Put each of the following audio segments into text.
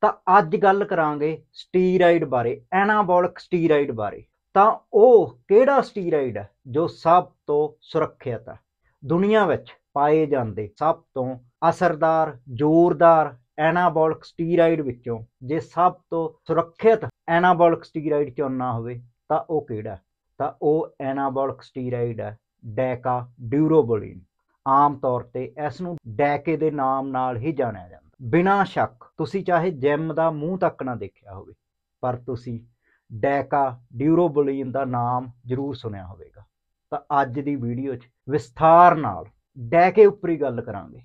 ਤਾਂ ਅੱਜ ਗੱਲ ਕਰਾਂਗੇ ਸਟੀਰਾਇਡ ਬਾਰੇ ਐਨਾਬੋਲਿਕ ਸਟੀਰਾਇਡ ਬਾਰੇ ਤਾਂ ਉਹ ਕਿਹੜਾ ਸਟੀਰਾਇਡ ਹੈ ਜੋ ਸਭ ਤੋਂ ਸੁਰੱਖਿਅਤ ਹੈ ਦੁਨੀਆ ਵਿੱਚ ਪਾਏ ਜਾਂਦੇ ਸਭ ਤੋਂ ਅਸਰਦਾਰ ਜ਼ੋਰਦਾਰ ਐਨਾਬੋਲਿਕ ਸਟੀਰਾਇਡ ਵਿੱਚੋਂ ਜੇ ਸਭ ਤੋਂ ਸੁਰੱਖਿਅਤ ਐਨਾਬੋਲਿਕ ਸਟੀਰਾਇਡ ਚੁਣਨਾ ਹੋਵੇ ਤਾਂ ਉਹ ਕਿਹੜਾ ਤਾਂ ਉਹ ਐਨਾਬੋਲਿਕ ਸਟੀਰਾਇਡ ਹੈ ਡੈਕਾ ਡਿਊਰੋਬੋਲਿਨ ਆਮ ਤੌਰ ਤੇ ਇਸ ਨੂੰ ਡੈਕੇ ਦੇ ਨਾਮ ਨਾਲ ਹੀ ਜਾਣਿਆ ਜਾਂਦਾ ਬਿਨਾ ਸ਼ੱਕ ਤੁਸੀਂ ਚਾਹੇ ਜਿਮ ਦਾ ਮੂੰਹ ਤੱਕ ਨਾ ਦੇਖਿਆ ਹੋਵੇ ਪਰ ਤੁਸੀਂ ਡੈਕਾ ਡਿਊਰੋਬਲੀਨ ਦਾ ਨਾਮ ਜ਼ਰੂਰ ਸੁਣਿਆ ਹੋਵੇਗਾ ਤਾਂ ਅੱਜ ਦੀ ਵੀਡੀਓ 'ਚ ਵਿਸਥਾਰ ਨਾਲ ਡੈਕੇ ਉੱਪਰ ਹੀ ਗੱਲ ਕਰਾਂਗੇ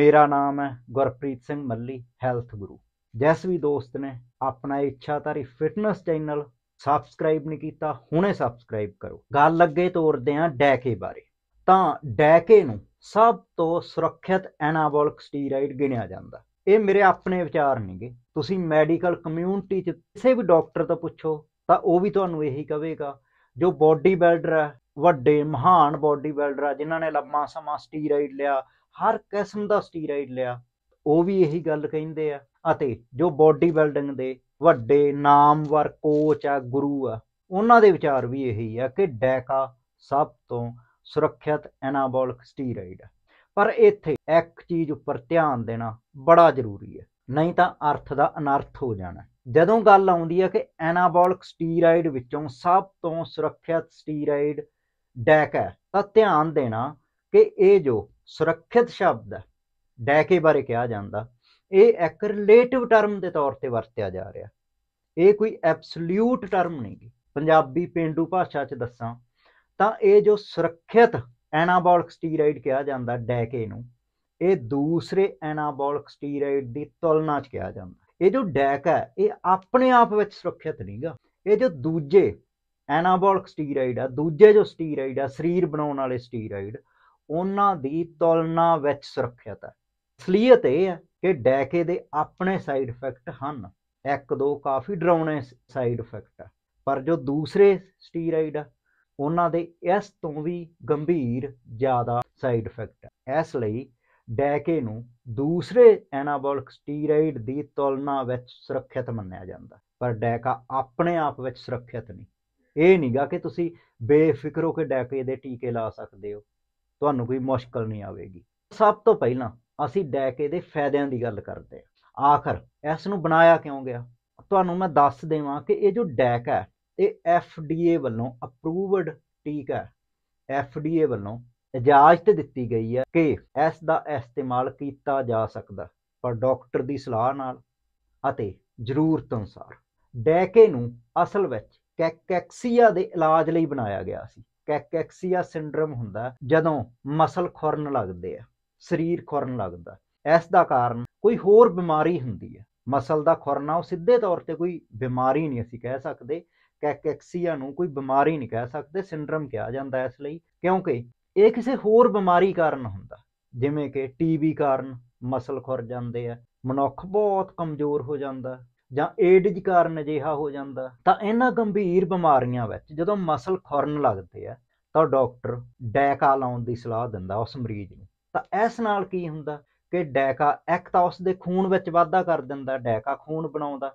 ਮੇਰਾ ਨਾਮ ਹੈ ਗੁਰਪ੍ਰੀਤ ਸਿੰਘ ਮੱਲੀ ਹੈਲਥ ਗੁਰੂ ਜਿਸ ਵੀ ਦੋਸਤ ਨੇ ਆਪਣਾ ਇੱਛਾਧਾਰੀ ਫਿਟਨੈਸ ਚੈਨਲ ਸਬਸਕ੍ਰਾਈਬ ਨਹੀਂ ਕੀਤਾ ਹੁਣੇ ਸਬਸਕ੍ਰਾਈਬ ਕਰੋ ਗੱਲ ਅੱਗੇ ਤੋਰਦੇ ਆਂ ਡੈਕੇ ਬਾਰੇ ਤਾਂ ਡੈਕੇ ਨੂੰ ਸਭ ਤੋਂ ਸੁਰੱਖਿਅਤ ਐਨਾਬੋਲਿਕ ਸਟੀਰੋਇਡ ਗਿਣਿਆ ਜਾਂਦਾ ਇਹ ਮੇਰੇ ਆਪਣੇ ਵਿਚਾਰ ਨੇਗੇ ਤੁਸੀਂ ਮੈਡੀਕਲ ਕਮਿਊਨਿਟੀ ਚ ਕਿਸੇ ਵੀ ਡਾਕਟਰ ਤੋਂ ਪੁੱਛੋ ਤਾਂ ਉਹ ਵੀ ਤੁਹਾਨੂੰ ਇਹੀ ਕਹੇਗਾ ਜੋ ਬਾਡੀ ਬਿਲਡਰ ਹੈ ਵੱਡੇ ਮਹਾਨ ਬਾਡੀ ਬਿਲਡਰ ਆ ਜਿਨ੍ਹਾਂ ਨੇ ਲੰਮਾ ਸਮਾਂ ਸਟੀਰਾਇਡ ਲਿਆ ਹਰ ਕਿਸਮ ਦਾ ਸਟੀਰਾਇਡ ਲਿਆ ਉਹ ਵੀ ਇਹੀ ਗੱਲ ਕਹਿੰਦੇ ਆ ਅਤੇ ਜੋ ਬਾਡੀ ਬਿਲਡਿੰਗ ਦੇ ਵੱਡੇ ਨਾਮਵਰ ਕੋਚ ਆ ਗੁਰੂ ਆ ਉਹਨਾਂ ਦੇ ਵਿਚਾਰ ਵੀ ਇਹੀ ਆ ਕਿ ਡੈਕਾ ਸਭ ਤੋਂ ਸੁਰੱਖਿਅਤ ਐਨਾਬੋਲਿਕ ਸਟੀਰਾਇਡ ਆ ਪਰ ਇੱਥੇ ਇੱਕ ਚੀਜ਼ ਉੱਪਰ ਧਿਆਨ ਦੇਣਾ ਬੜਾ ਜ਼ਰੂਰੀ ਹੈ ਨਹੀਂ ਤਾਂ ਅਰਥ ਦਾ ਅਨਰਥ ਹੋ ਜਾਣਾ ਜਦੋਂ ਗੱਲ ਆਉਂਦੀ ਹੈ ਕਿ ਐਨਾਬੋਲਿਕ ਸਟੀਰਾਇਡ ਵਿੱਚੋਂ ਸਭ ਤੋਂ ਸੁਰੱਖਿਅਤ ਸਟੀਰਾਇਡ ਡੈਕ ਹੈ ਤਾਂ ਧਿਆਨ ਦੇਣਾ ਕਿ ਇਹ ਜੋ ਸੁਰੱਖਿਅਤ ਸ਼ਬਦ ਹੈ ਡੈਕੇ ਬਾਰੇ ਕਿਹਾ ਜਾਂਦਾ ਇਹ ਇੱਕ ਰਿਲੇਟਿਵ ਟਰਮ ਦੇ ਤੌਰ ਤੇ ਵਰਤਿਆ ਜਾ ਰਿਹਾ ਇਹ ਕੋਈ ਐਬਸੋਲਿਊਟ ਟਰਮ ਨਹੀਂ ਪੰਜਾਬੀ ਪਿੰਡੂ ਭਾਸ਼ਾ 'ਚ ਦੱਸਾਂ ਤਾਂ ਇਹ ਜੋ ਸੁਰੱਖਿਅਤ ਐਨਾਬੋਲਿਕ ਸਟੀਰੋਇਡ ਕਿਹਾ ਜਾਂਦਾ ਡੈਕੇ ਨੂੰ ਇਹ ਦੂਸਰੇ ਐਨਾਬੋਲਿਕ ਸਟੀਰੋਇਡ ਦੀ ਤੁਲਨਾ 'ਚ ਕਿਹਾ ਜਾਂਦਾ ਇਹ ਜੋ ਡੈਕ ਹੈ ਇਹ ਆਪਣੇ ਆਪ ਵਿੱਚ ਸੁਰੱਖਿਅਤ ਨਹੀਂਗਾ ਇਹ ਜੋ ਦੂਜੇ ਐਨਾਬੋਲਿਕ ਸਟੀਰੋਇਡ ਆ ਦੂਜੇ ਜੋ ਸਟੀਰੋਇਡ ਆ ਸਰੀਰ ਬਣਾਉਣ ਵਾਲੇ ਸਟੀਰੋਇਡ ਉਹਨਾਂ ਦੀ ਤੁਲਨਾ ਵਿੱਚ ਸੁਰੱਖਿਅਤ ਹੈ ਅਸਲੀਅਤ ਇਹ ਹੈ ਕਿ ਡੈਕੇ ਦੇ ਆਪਣੇ ਸਾਈਡ ਇਫੈਕਟ ਹਨ ਇੱਕ ਦੋ ਕਾਫੀ ਡਰਾਉਣੇ ਸਾਈਡ ਇਫੈਕਟ ਆ ਪਰ ਜੋ ਦੂਸਰੇ ਸਟੀਰੋਇਡ ਆ ਉਹਨਾਂ ਦੇ ਇਸ ਤੋਂ ਵੀ ਗੰਭੀਰ ਜ਼ਿਆਦਾ ਸਾਈਡ ਇਫੈਕਟ ਹੈ ਇਸ ਲਈ ਡੈਕੇ ਨੂੰ ਦੂਸਰੇ ਐਨਾਬੋਲਿਕ ਸਟੀਰੋਇਡ ਦੀ ਤੁਲਨਾ ਵਿੱਚ ਸੁਰੱਖਿਅਤ ਮੰਨਿਆ ਜਾਂਦਾ ਪਰ ਡੈਕਾ ਆਪਣੇ ਆਪ ਵਿੱਚ ਸੁਰੱਖਿਅਤ ਨਹੀਂ ਇਹ ਨਹੀਂਗਾ ਕਿ ਤੁਸੀਂ ਬੇਫਿਕਰ ਹੋ ਕੇ ਡੈਕੇ ਦੇ ਟੀਕੇ ਲਾ ਸਕਦੇ ਹੋ ਤੁਹਾਨੂੰ ਕੋਈ ਮੁਸ਼ਕਲ ਨਹੀਂ ਆਵੇਗੀ ਸਭ ਤੋਂ ਪਹਿਲਾਂ ਅਸੀਂ ਡੈਕੇ ਦੇ ਫਾਇਦਿਆਂ ਦੀ ਗੱਲ ਕਰਦੇ ਹਾਂ ਆਖਰ ਇਸ ਨੂੰ ਬਣਾਇਆ ਕਿਉਂ ਗਿਆ ਤੁਹਾਨੂੰ ਮੈਂ ਦੱਸ ਦੇਵਾਂ ਕਿ ਇਹ ਜੋ ਡੈਕ ਹੈ ਇਹ ਐਫਡੀਏ ਵੱਲੋਂ ਅਪਰੂਵਡ ਟੀਕਾ ਐਫਡੀਏ ਵੱਲੋਂ ਇਜਾਜ਼ਤ ਦਿੱਤੀ ਗਈ ਹੈ ਕਿ ਇਸ ਦਾ ਇਸਤੇਮਾਲ ਕੀਤਾ ਜਾ ਸਕਦਾ ਪਰ ਡਾਕਟਰ ਦੀ ਸਲਾਹ ਨਾਲ ਅਤੇ ਜ਼ਰੂਰਤ ਅਨੁਸਾਰ ਡੈਕੇ ਨੂੰ ਅਸਲ ਵਿੱਚ ਕੈਕੈਕਸੀਆ ਦੇ ਇਲਾਜ ਲਈ ਬਣਾਇਆ ਗਿਆ ਸੀ ਕੈਕੈਕਸੀਆ ਸਿੰਡਰਮ ਹੁੰਦਾ ਜਦੋਂ ਮਸਲ ਖੁਰਨ ਲੱਗਦੇ ਆ ਸਰੀਰ ਖੁਰਨ ਲੱਗਦਾ ਇਸ ਦਾ ਕਾਰਨ ਕੋਈ ਹੋਰ ਬਿਮਾਰੀ ਹੁੰਦੀ ਹੈ ਮਸਲ ਦਾ ਖੁਰਨਾ ਉਹ ਸਿੱਧੇ ਤੌਰ ਤੇ ਕੋਈ ਬਿਮਾਰੀ ਨਹੀਂ ਅਸੀਂ ਕਹਿ ਸਕਦੇ ਕੈਕੈਕਸੀਆ ਨੂੰ ਕੋਈ ਬਿਮਾਰੀ ਨਹੀਂ ਕਹਿ ਸਕਦੇ ਸਿੰਡਰਮ ਕਿਹਾ ਜਾਂਦਾ ਇਸ ਲਈ ਕਿਉਂਕਿ ਇਹ ਕਿਸੇ ਹੋਰ ਬਿਮਾਰੀ ਕਾਰਨ ਹੁੰਦਾ ਜਿਵੇਂ ਕਿ ਟੀਬੀ ਕਾਰਨ ਮਸਲ ਖੁਰ ਜਾਂਦੇ ਆ ਮਨੁੱਖ ਬਹੁਤ ਕਮਜ਼ੋਰ ਹੋ ਜਾਂਦਾ ਜਾਂ ਏਡਜ ਕਾਰਨ ਅਜਿਹਾ ਹੋ ਜਾਂਦਾ ਤਾਂ ਇਹਨਾਂ ਗੰਭੀਰ ਬਿਮਾਰੀਆਂ ਵਿੱਚ ਜਦੋਂ ਮਸਲ ਖੁਰਨ ਲੱਗਦੇ ਆ ਤਾਂ ਡਾਕਟਰ ਡੈਕਾ ਲਾਉਣ ਦੀ ਸਲਾਹ ਦਿੰਦਾ ਉਸ ਮਰੀਜ਼ ਨੂੰ ਤਾਂ ਇਸ ਨਾਲ ਕੀ ਹੁੰਦਾ ਕਿ ਡੈਕਾ ਇੱਕ ਤਾਂ ਉਸ ਦੇ ਖੂਨ ਵਿੱਚ ਵਾਧਾ ਕਰ ਦਿੰਦਾ ਡੈਕਾ ਖੂਨ ਬਣਾਉਂਦਾ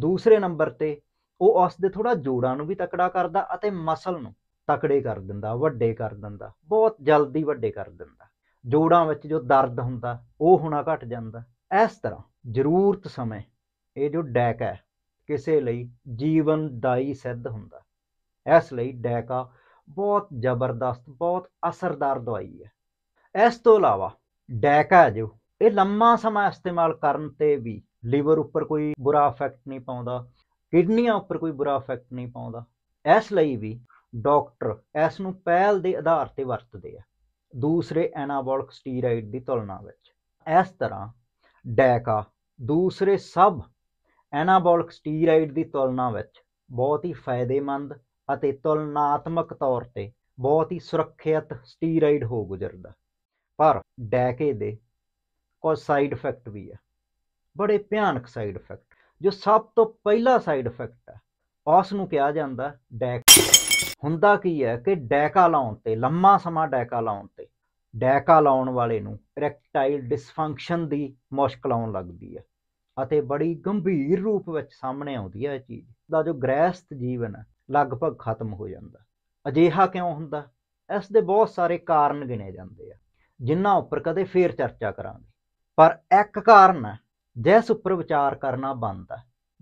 ਦੂਸਰੇ ਨੰਬਰ ਤੇ ਉਹ ਉਸ ਦੇ ਥੋੜਾ ਜੋੜਾਂ ਨੂੰ ਵੀ ਤਕੜਾ ਕਰਦਾ ਅਤੇ ਮਸਲ ਨੂੰ ਤਕੜੇ ਕਰ ਦਿੰਦਾ ਵੱਡੇ ਕਰ ਦਿੰਦਾ ਬਹੁਤ ਜਲਦੀ ਵੱਡੇ ਕਰ ਦਿੰਦਾ ਜੋੜਾਂ ਵਿੱਚ ਜੋ ਦਰਦ ਹੁੰਦਾ ਉਹ ਹੁਣਾ ਘਟ ਜਾਂਦਾ ਇਸ ਤਰ੍ਹਾਂ ਜ਼ਰੂਰਤ ਸਮੇਂ ਇਹ ਜੋ ਡੈਕ ਹੈ ਕਿਸੇ ਲਈ ਜੀਵਨਦਾਈ ਸਿੱਧ ਹੁੰਦਾ ਇਸ ਲਈ ਡੈਕਾ ਬਹੁਤ ਜ਼ਬਰਦਸਤ ਬਹੁਤ ਅਸਰਦਾਰ ਦਵਾਈ ਹੈ ਇਸ ਤੋਂ ਇਲਾਵਾ ਡੈਕਾ ਜੋ ਇਹ ਲੰਮਾ ਸਮਾਂ ਇਸਤੇਮਾਲ ਕਰਨ ਤੇ ਵੀ ਲੀਵਰ ਉੱਪਰ ਕੋਈ ਬੁਰਾ ਇਫੈਕਟ ਨਹੀਂ ਪਾਉਂਦਾ ਕਿਡਨੀਆਂ ਉੱਪਰ ਕੋਈ ਬੁਰਾ ਇਫੈਕਟ ਨਹੀਂ ਪਾਉਂਦਾ ਇਸ ਲਈ ਵੀ ਡਾਕਟਰ ਇਸ ਨੂੰ ਪਹਿਲ ਦੇ ਆਧਾਰ ਤੇ ਵਰਤਦੇ ਆ ਦੂਸਰੇ ਐਨਾਬੋਲਿਕ ਸਟੀਰੋਇਡ ਦੀ ਤੁਲਨਾ ਵਿੱਚ ਇਸ ਤਰ੍ਹਾਂ ਡੈਕਾ ਦੂਸਰੇ ਸਭ ਐਨਾਬੋਲਿਕ ਸਟੀਰੋਇਡ ਦੀ ਤੁਲਨਾ ਵਿੱਚ ਬਹੁਤ ਹੀ ਫਾਇਦੇਮੰਦ ਅਤੇ ਤੁਲਨਾਤਮਕ ਤੌਰ ਤੇ ਬਹੁਤ ਹੀ ਸੁਰੱਖਿਅਤ ਸਟੀਰੋਇਡ ਹੋ ਗੁਜ਼ਰਦਾ ਪਰ ਡੈਕੇ ਦੇ ਕੋਈ ਸਾਈਡ ਇਫੈਕਟ ਵੀ ਆ ਬੜੇ ਭਿਆਨਕ ਸਾਈਡ ਇਫੈਕਟ ਜੋ ਸਭ ਤੋਂ ਪਹਿਲਾ ਸਾਈਡ ਇਫੈਕਟ ਹੈ ਉਸ ਨੂੰ ਕਿਹਾ ਜਾਂਦਾ ਡੈਕ ਹੁੰਦਾ ਕੀ ਹੈ ਕਿ ਡੈਕਾ ਲਾਉਣ ਤੇ ਲੰਮਾ ਸਮਾਂ ਡੈਕਾ ਲਾਉਣ ਤੇ ਡੈਕਾ ਲਾਉਣ ਵਾਲੇ ਨੂੰ ਇਰੈਕਟਾਈਲ ਡਿਸਫੰਕਸ਼ਨ ਦੀ ਮੁਸ਼ਕਲ ਆਉਣ ਲੱਗਦੀ ਹੈ ਅਤੇ ਬੜੀ ਗੰਭੀਰ ਰੂਪ ਵਿੱਚ ਸਾਹਮਣੇ ਆਉਂਦੀ ਹੈ ਇਹ ਚੀਜ਼ ਦਾ ਜੋ ਗ੍ਰਹਿਸਥ ਜੀਵਨ ਲਗਭਗ ਖਤਮ ਹੋ ਜਾਂਦਾ ਅਜਿਹਾ ਕਿਉਂ ਹੁੰਦਾ ਇਸ ਦੇ ਬਹੁਤ ਸਾਰੇ ਕਾਰਨ ਗਿਣੇ ਜਾਂਦੇ ਆ ਜਿਨ੍ਹਾਂ ਉੱਪਰ ਕਦੇ ਫੇਰ ਚਰਚਾ ਕਰਾਂਗੇ ਪਰ ਇੱਕ ਕਾਰਨ ਹੈ ਜੈਸ ਉੱਪਰ ਵਿਚਾਰ ਕਰਨਾ ਬੰਦ ਹੈ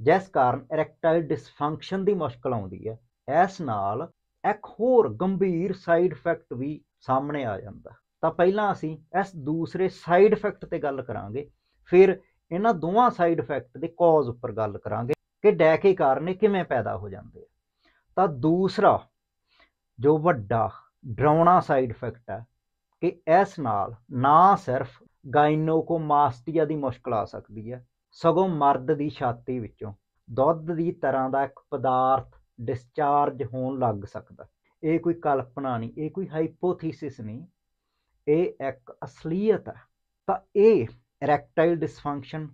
ਜਿਸ ਕਾਰਨ ਇਰੈਕਟਾਈਲ ਡਿਸਫੰਕਸ਼ਨ ਦੀ ਮੁਸ਼ਕਲ ਆਉਂਦੀ ਹੈ ਇਸ ਨਾਲ ਇੱਕ ਹੋਰ ਗੰਭੀਰ ਸਾਈਡ ਇਫੈਕਟ ਵੀ ਸਾਹਮਣੇ ਆ ਜਾਂਦਾ ਤਾਂ ਪਹਿਲਾਂ ਅਸੀਂ ਇਸ ਦੂਸਰੇ ਸਾਈਡ ਇਫੈਕਟ ਤੇ ਗੱਲ ਕਰਾਂਗੇ ਫਿਰ ਇਹਨਾਂ ਦੋਵਾਂ ਸਾਈਡ ਇਫੈਕਟ ਦੇ ਕੌਜ਼ ਉੱਪਰ ਗੱਲ ਕਰਾਂਗੇ ਕਿ ਡੈਕੇ ਕਾਰਨ ਇਹ ਕਿਵੇਂ ਪੈਦਾ ਹੋ ਜਾਂਦੇ ਆ ਤਾਂ ਦੂਸਰਾ ਜੋ ਵੱਡਾ ਡਰਾਉਣਾ ਸਾਈਡ ਇਫੈਕਟ ਹੈ ਕਿ ਇਸ ਨਾਲ ਨਾ ਸਿਰਫ ਗਾਇਨੋਕੋਮਾਸਟੀਆ ਦੀ ਮੁਸ਼ਕਲ ਆ ਸਕਦੀ ਹੈ ਸਗੋਂ ਮਰਦ ਦੀ ਛਾਤੀ ਵਿੱਚੋਂ ਦੁੱਧ ਦੀ ਤਰ੍ਹਾਂ ਦਾ ਇੱਕ ਪਦਾਰਥ ਡਿਸਚਾਰਜ ਹੋਣ ਲੱਗ ਸਕਦਾ ਇਹ ਕੋਈ ਕਲਪਨਾ ਨਹੀਂ ਇਹ ਕੋਈ ਹਾਈਪੋਥੀਸਿਸ ਨਹੀਂ ਇਹ ਇੱਕ ਅਸਲੀਅਤ ਹੈ ਤਾਂ ਇਹ ਇਰੈਕਟਾਈਲ ਡਿਸਫੰਕਸ਼ਨ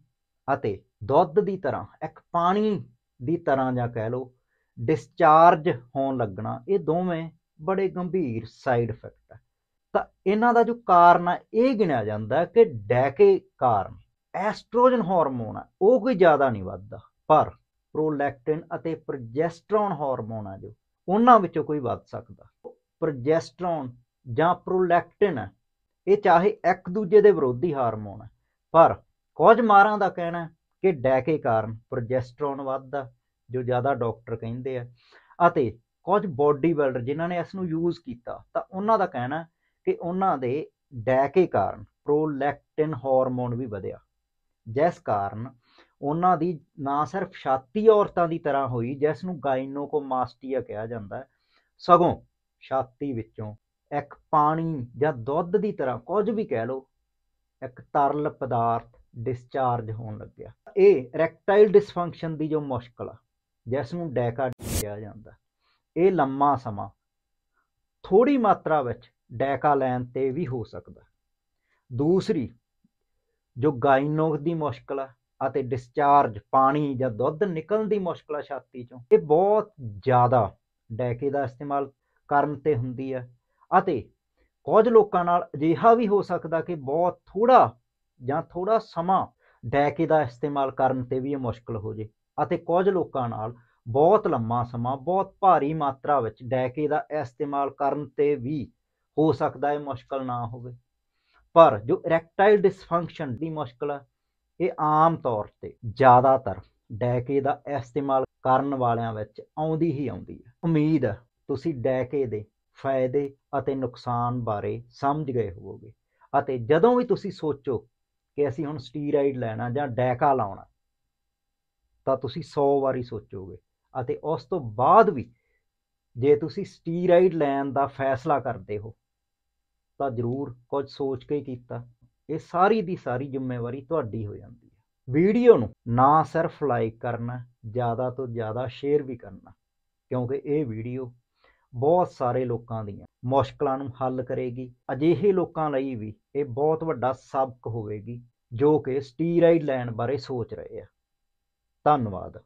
ਅਤੇ ਦੁੱਧ ਦੀ ਤਰ੍ਹਾਂ ਇੱਕ ਪਾਣੀ ਦੀ ਤਰ੍ਹਾਂ ਜਾਂ ਕਹਿ ਲਓ ਡਿਸਚਾਰਜ ਹੋਣ ਲੱਗਣਾ ਇਹ ਦੋਵੇਂ ਬੜੇ ਗੰਭੀਰ ਸਾਈਡ ਇਫੈਕਟ ਹੈ ਤਾਂ ਇਹਨਾਂ ਦਾ ਜੋ ਕਾਰਨ ਹੈ ਇਹ ਗਿਣਿਆ ਜਾਂਦਾ ਕਿ ਡੈਕੇ ਕਾਰਨ ਐਸਟ੍ਰੋਜਨ ਹਾਰਮੋਨ ਆ ਉਹ ਕੋਈ ਜ਼ਿਆਦਾ ਨਹੀਂ ਵੱਧਦਾ ਪਰ ਪ੍ਰੋਲੈਕਟਿਨ ਅਤੇ ਪ੍ਰੋਜੈਸਟਰੋਨ ਹਾਰਮੋਨ ਆ ਜੋ ਉਹਨਾਂ ਵਿੱਚੋਂ ਕੋਈ ਵੱਧ ਸਕਦਾ ਪ੍ਰੋਜੈਸਟਰੋਨ ਜਾਂ ਪ੍ਰੋਲੈਕਟਿਨ ਇਹ ਚਾਹੇ ਇੱਕ ਦੂਜੇ ਦੇ ਵਿਰੋਧੀ ਹਾਰਮੋਨ ਆ ਪਰ ਕੁਝ ਮਾਰਾਂ ਦਾ ਕਹਿਣਾ ਕਿ ਡੈਕੇ ਕਾਰਨ ਪ੍ਰੋਜੈਸਟਰੋਨ ਵੱਧਦਾ ਜੋ ਜ਼ਿਆਦਾ ਡਾਕਟਰ ਕਹਿੰਦੇ ਆ ਅਤੇ ਕੁਝ ਬੋਡੀ ਬਿਲਡਰ ਜਿਨ੍ਹਾਂ ਨੇ ਇਸ ਨੂੰ ਯੂਜ਼ ਕੀਤਾ ਤਾਂ ਉਹਨਾਂ ਦਾ ਕਹਿਣਾ ਕਿ ਉਹਨਾਂ ਦੇ ਡੈਕੇ ਕਾਰਨ ਪ੍ਰੋਲੈਕਟਿਨ ਹਾਰਮੋਨ ਵੀ ਵਧਿਆ ਜਿਸ ਕਾਰਨ ਉਹਨਾਂ ਦੀ ਨਾ ਸਿਰਫ ਛਾਤੀ ਔਰਤਾਂ ਦੀ ਤਰ੍ਹਾਂ ਹੋਈ ਜਿਸ ਨੂੰ ਗਾਇਨੋਕੋਮਾਸਟੀਆ ਕਿਹਾ ਜਾਂਦਾ ਹੈ ਸਗੋਂ ਛਾਤੀ ਵਿੱਚੋਂ ਇੱਕ ਪਾਣੀ ਜਾਂ ਦੁੱਧ ਦੀ ਤਰ੍ਹਾਂ ਕੁਝ ਵੀ ਕਹਿ ਲਓ ਇੱਕ ਤਰਲ ਪਦਾਰਥ ਡਿਸਚਾਰਜ ਹੋਣ ਲੱਗਿਆ ਇਹ ਰੈਕਟਾਈਲ ਡਿਸਫੰਕਸ਼ਨ ਦੀ ਜੋ ਮੁਸ਼ਕਲ ਆ ਜਿਸ ਨੂੰ ਡੈਕਾ ਕਿਹਾ ਜਾਂਦਾ ਇਹ ਲੰਮਾ ਸਮਾਂ ਥੋੜੀ ਮਾਤਰਾ ਵਿੱਚ ਡੈਕਾ ਤੇ ਵੀ ਹੋ ਸਕਦਾ ਦੂਸਰੀ ਜੋ ਗਾਇਨੋਕ ਦੀ ਮੁਸ਼ਕਲ ਆ ਅਤੇ ਡਿਸਚਾਰਜ ਪਾਣੀ ਜਾਂ ਦੁੱਧ ਨਿਕਲਣ ਦੀ ਮੁਸ਼ਕਲ ਆ ਛਾਤੀ ਚੋਂ ਇਹ ਬਹੁਤ ਜ਼ਿਆਦਾ ਡੈਕੇ ਦਾ ਇਸਤੇਮਾਲ ਕਰਨ ਤੇ ਹੁੰਦੀ ਆ ਅਤੇ ਕੁਝ ਲੋਕਾਂ ਨਾਲ ਅਜਿਹਾ ਵੀ ਹੋ ਸਕਦਾ ਕਿ ਬਹੁਤ ਥੋੜਾ ਜਾਂ ਥੋੜਾ ਸਮਾਂ ਡੈਕੇ ਦਾ ਇਸਤੇਮਾਲ ਕਰਨ ਤੇ ਵੀ ਇਹ ਮੁਸ਼ਕਲ ਹੋ ਜੇ ਅਤੇ ਕੁਝ ਲੋਕਾਂ ਨਾਲ ਬਹੁਤ ਲੰਮਾ ਸਮਾਂ ਬਹੁਤ ਭਾਰੀ ਮਾਤਰਾ ਵਿੱਚ ਡੈਕੇ ਦਾ ਇਸਤੇਮਾਲ ਕਰਨ ਤੇ ਵੀ ਹੋ ਸਕਦਾ ਹੈ ਮੁਸ਼ਕਲ ਨਾ ਹੋਵੇ ਪਰ ਜੋ ਇਰੈਕਟਾਈਲ ਡਿਸਫੰਕਸ਼ਨ ਦੀ ਮੁਸ਼ਕਲ ਹੈ ਇਹ ਆਮ ਤੌਰ ਤੇ ਜ਼ਿਆਦਾਤਰ ਡੈਕੇ ਦਾ ਇਸਤੇਮਾਲ ਕਰਨ ਵਾਲਿਆਂ ਵਿੱਚ ਆਉਂਦੀ ਹੀ ਆਉਂਦੀ ਹੈ ਉਮੀਦ ਹੈ ਤੁਸੀਂ ਡੈਕੇ ਦੇ ਫਾਇਦੇ ਅਤੇ ਨੁਕਸਾਨ ਬਾਰੇ ਸਮਝ ਗਏ ਹੋਵੋਗੇ ਅਤੇ ਜਦੋਂ ਵੀ ਤੁਸੀਂ ਸੋਚੋ ਕਿ ਅਸੀਂ ਹੁਣ ਸਟੀਰਾਇਡ ਲੈਣਾ ਜਾਂ ਡੈਕਾ ਲਾਉਣਾ ਤਾਂ ਤੁਸੀਂ 100 ਵਾਰੀ ਸੋਚੋਗੇ ਅਤੇ ਉਸ ਤੋਂ ਬਾਅਦ ਵੀ ਜੇ ਤੁਸੀਂ ਸਟੀਰਾਇਡ ਲੈਣ ਦਾ ਫੈਸਲਾ ਕਰਦੇ ਹੋ ਤਾਂ ਜ਼ਰੂਰ ਕੁਝ ਸੋਚ ਕੇ ਕੀਤਾ ਇਹ ਸਾਰੀ ਦੀ ਸਾਰੀ ਜ਼ਿੰਮੇਵਾਰੀ ਤੁਹਾਡੀ ਹੋ ਜਾਂਦੀ ਹੈ ਵੀਡੀਓ ਨੂੰ ਨਾ ਸਿਰਫ ਲਾਈਕ ਕਰਨਾ ਜ਼ਿਆਦਾ ਤੋਂ ਜ਼ਿਆਦਾ ਸ਼ੇਅਰ ਵੀ ਕਰਨਾ ਕਿਉਂਕਿ ਇਹ ਵੀਡੀਓ ਬਹੁਤ ਸਾਰੇ ਲੋਕਾਂ ਦੀਆਂ ਮੁਸ਼ਕਲਾਂ ਨੂੰ ਹੱਲ ਕਰੇਗੀ ਅਜਿਹੇ ਲੋਕਾਂ ਲਈ ਵੀ ਇਹ ਬਹੁਤ ਵੱਡਾ ਸਬਕ ਹੋਵੇਗੀ ਜੋ ਕਿ ਸਟੀਰਾਇਡ ਲੈਣ ਬਾਰੇ ਸੋਚ ਰਹੇ ਆ ਧੰਨਵਾਦ